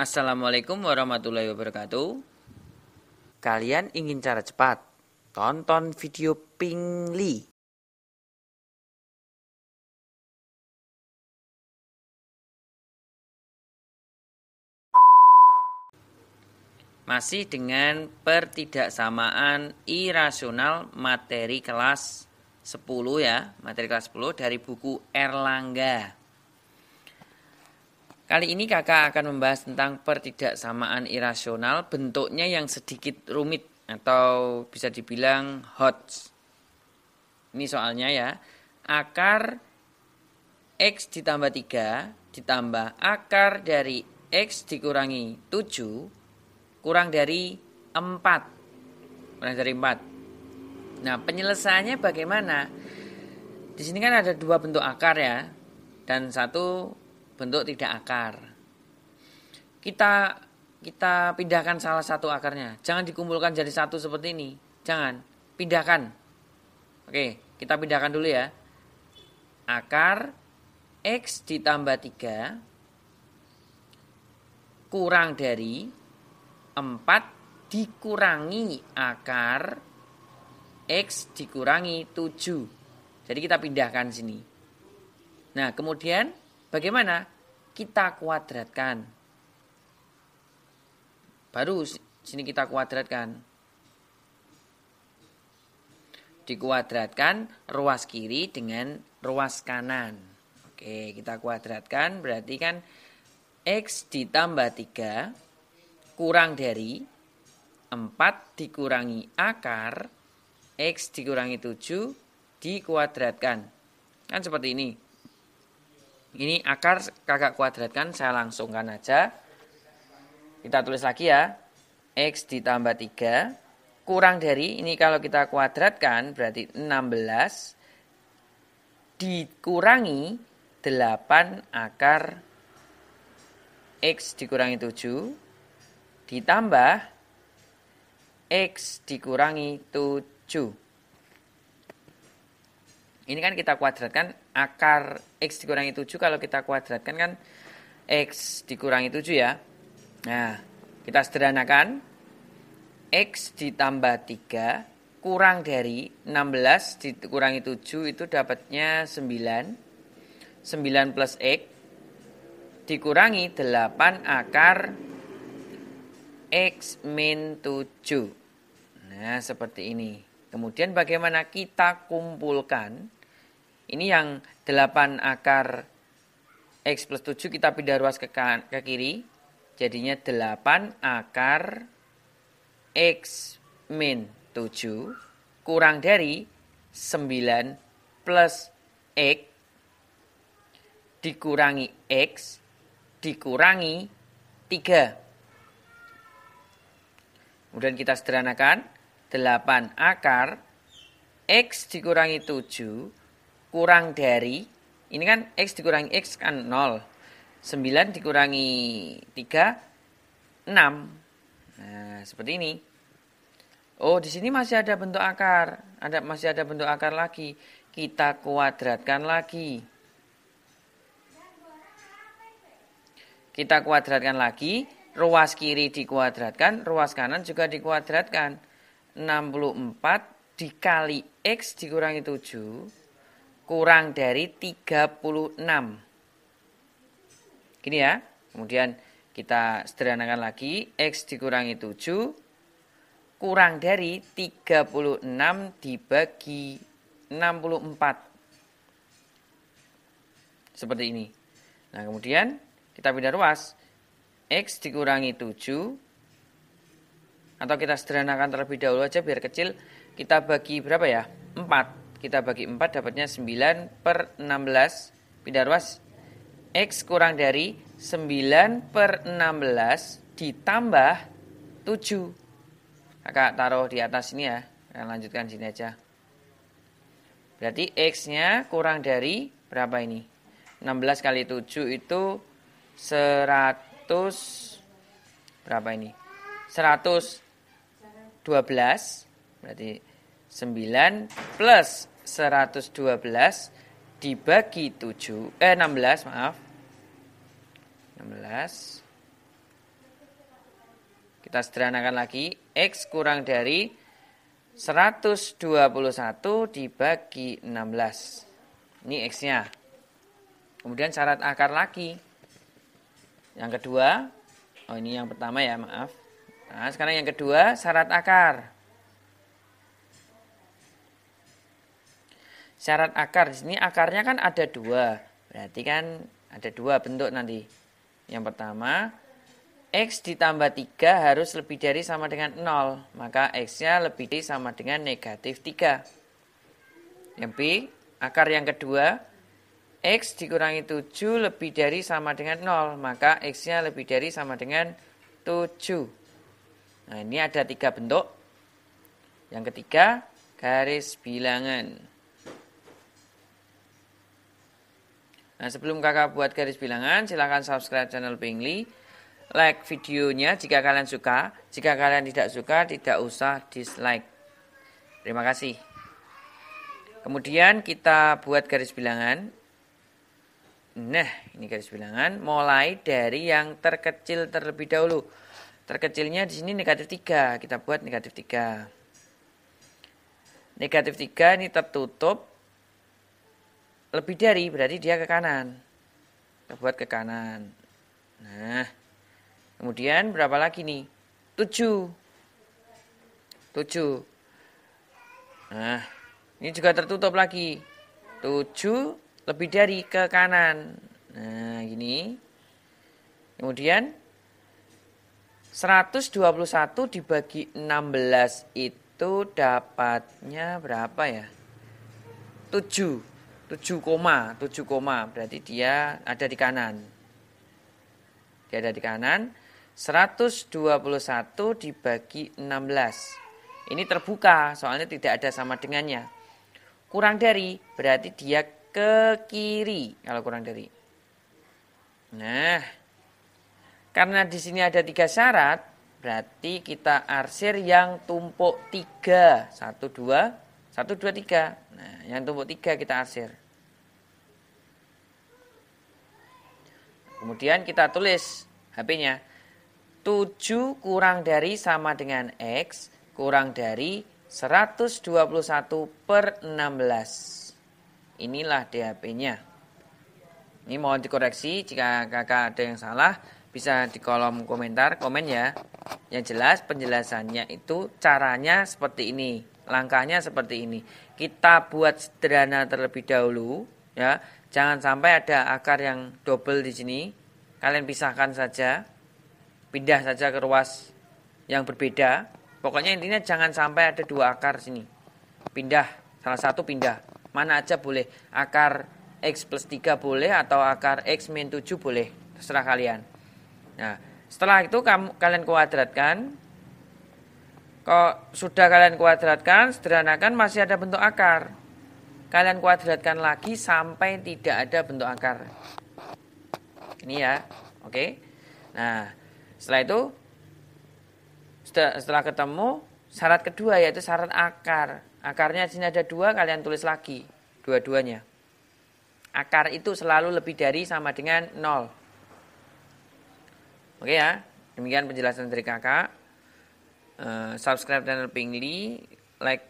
Assalamualaikum warahmatullahi wabarakatuh. Kalian ingin cara cepat? Tonton video Pingli. Masih dengan pertidaksamaan irasional materi kelas 10 ya, materi kelas 10 dari buku Erlangga. Kali ini kakak akan membahas tentang pertidaksamaan irasional bentuknya yang sedikit rumit atau bisa dibilang hot. Ini soalnya ya, akar X ditambah 3 ditambah akar dari X dikurangi 7 kurang dari 4. Kurang dari 4. Nah penyelesaiannya bagaimana? Di sini kan ada dua bentuk akar ya, dan satu bentuk tidak akar. Kita kita pindahkan salah satu akarnya. Jangan dikumpulkan jadi satu seperti ini. Jangan, pindahkan. Oke, kita pindahkan dulu ya. Akar X ditambah 3 kurang dari 4 dikurangi akar X dikurangi 7. Jadi kita pindahkan sini. Nah, kemudian bagaimana? kita kuadratkan. Baru sini kita kuadratkan. Dikuadratkan ruas kiri dengan ruas kanan. Oke, kita kuadratkan berarti kan X ditambah 3 kurang dari 4 dikurangi akar X dikurangi 7 dikuadratkan. Kan seperti ini. Ini akar kakak kuadratkan, saya langsungkan aja. Kita tulis lagi ya. X ditambah 3 kurang dari, ini kalau kita kuadratkan berarti 16 dikurangi 8 akar X dikurangi 7 ditambah X dikurangi 7 ini kan kita kuadratkan akar x dikurangi 7 kalau kita kuadratkan kan x dikurangi 7 ya. Nah, kita sederhanakan x ditambah 3 kurang dari 16 dikurangi 7 itu dapatnya 9. 9 plus x dikurangi 8 akar x min 7. Nah, seperti ini. Kemudian bagaimana kita kumpulkan ini yang 8 akar X plus 7 kita pindah ruas ke, kan, ke kiri. Jadinya 8 akar X min 7 kurang dari 9 plus X dikurangi X dikurangi 3. Kemudian kita sederhanakan 8 akar X dikurangi 7 kurang dari, ini kan X dikurangi X kan 0. 9 dikurangi 3, 6. Nah, seperti ini. Oh, di sini masih ada bentuk akar. Ada masih ada bentuk akar lagi. Kita kuadratkan lagi. Kita kuadratkan lagi. Ruas kiri dikuadratkan, ruas kanan juga dikuadratkan. 64 dikali X dikurangi 7 kurang dari 36. Gini ya. Kemudian kita sederhanakan lagi. X dikurangi 7. Kurang dari 36 dibagi 64. Seperti ini. Nah kemudian kita pindah ruas. X dikurangi 7. Atau kita sederhanakan terlebih dahulu aja biar kecil. Kita bagi berapa ya? 4 kita bagi 4 dapatnya 9 per 16 pindah ruas X kurang dari 9 per 16 ditambah 7 kakak taruh di atas ini ya kita lanjutkan sini aja berarti X nya kurang dari berapa ini 16 kali 7 itu 100 berapa ini 112 berarti 9 plus 112 dibagi 7 eh 16 maaf 16 kita sederhanakan lagi x kurang dari 121 dibagi 16 ini x-nya kemudian syarat akar lagi yang kedua oh ini yang pertama ya maaf nah sekarang yang kedua syarat akar syarat akar di sini akarnya kan ada dua berarti kan ada dua bentuk nanti yang pertama X ditambah 3 harus lebih dari sama dengan 0 maka X-nya lebih dari sama dengan negatif 3 yang B akar yang kedua X dikurangi 7 lebih dari sama dengan 0 maka X-nya lebih dari sama dengan 7 nah ini ada tiga bentuk yang ketiga garis bilangan Nah, sebelum kakak buat garis bilangan, silahkan subscribe channel Pingli. Like videonya jika kalian suka. Jika kalian tidak suka, tidak usah dislike. Terima kasih. Kemudian kita buat garis bilangan. Nah, ini garis bilangan. Mulai dari yang terkecil terlebih dahulu. Terkecilnya di sini negatif 3. Kita buat negatif 3. Negatif 3 ini tertutup lebih dari berarti dia ke kanan. Kita buat ke kanan. Nah, kemudian berapa lagi nih? Tujuh, tujuh. Nah, ini juga tertutup lagi. Tujuh lebih dari ke kanan. Nah, ini. Kemudian 121 dibagi 16 itu dapatnya berapa ya? 7. 7 koma, 7 koma berarti dia ada di kanan. Dia ada di kanan. 121 dibagi 16. Ini terbuka soalnya tidak ada sama dengannya. Kurang dari berarti dia ke kiri kalau kurang dari. Nah, karena di sini ada tiga syarat, berarti kita arsir yang tumpuk tiga. Satu, dua, satu, dua, tiga. Nah, yang tumpuk tiga kita asir. Kemudian kita tulis HP-nya. 7 kurang dari sama dengan X kurang dari 121 per 16. Inilah DHP-nya. Ini mohon dikoreksi jika kakak ada yang salah bisa di kolom komentar komen ya. Yang jelas penjelasannya itu caranya seperti ini. Langkahnya seperti ini. Kita buat sederhana terlebih dahulu, ya. Jangan sampai ada akar yang double di sini. Kalian pisahkan saja. Pindah saja ke ruas yang berbeda. Pokoknya intinya jangan sampai ada dua akar sini. Pindah, salah satu pindah. Mana aja boleh. Akar X plus 3 boleh atau akar X min 7 boleh. Terserah kalian. Nah, setelah itu kamu, kalian kuadratkan Kok sudah kalian kuadratkan, sederhanakan masih ada bentuk akar. Kalian kuadratkan lagi sampai tidak ada bentuk akar. Ini ya, oke. Okay? Nah, setelah itu setelah ketemu syarat kedua yaitu syarat akar. Akarnya sini ada dua, kalian tulis lagi dua-duanya. Akar itu selalu lebih dari sama dengan nol. Oke ya, demikian penjelasan dari kakak. Eh, subscribe channel Pingli, like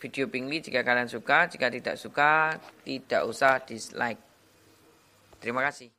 video Pingli jika kalian suka, jika tidak suka tidak usah dislike. Terima kasih.